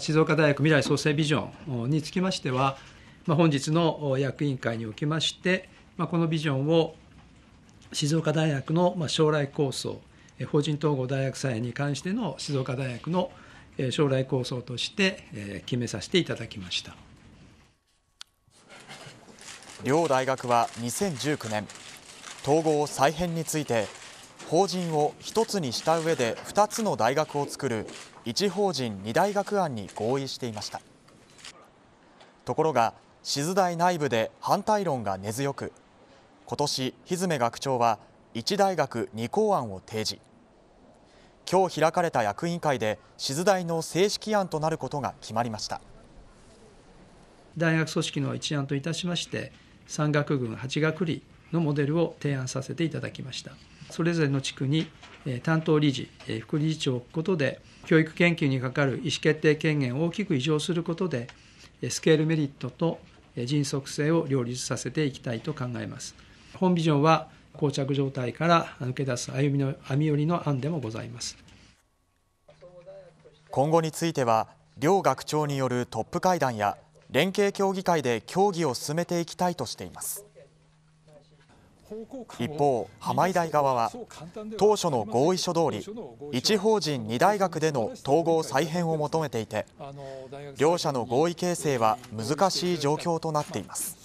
静岡大学未来創生ビジョンにつきましては、まあ、本日の役員会におきまして、まあ、このビジョンを静岡大学の将来構想法人統合大学祭に関しての静岡大学の将来構想として決めさせていただきました両大学は2019年統合再編について法人を1つにした上で2つの大学を作る一法人二大学案に合意していましたところが静大内部で反対論が根強く今年蹄目学長は1大学2校案を提示今日開かれた役員会で静大の正式案となることが決まりました大学組織の一案といたしまして3学群8学理のモデルを提案させていただきましたそれぞれの地区に担当理事副理事長を置くことで教育研究に係る意思決定権限を大きく移譲することでスケールメリットと迅速性を両立させていきたいと考えます本ビジョンは膠着状態から抜け出す歩みの網寄りの案でもございます今後については両学長によるトップ会談や連携協議会で協議を進めていきたいとしています一方、浜医大側は当初の合意書通り一法人二大学での統合再編を求めていて両者の合意形成は難しい状況となっています。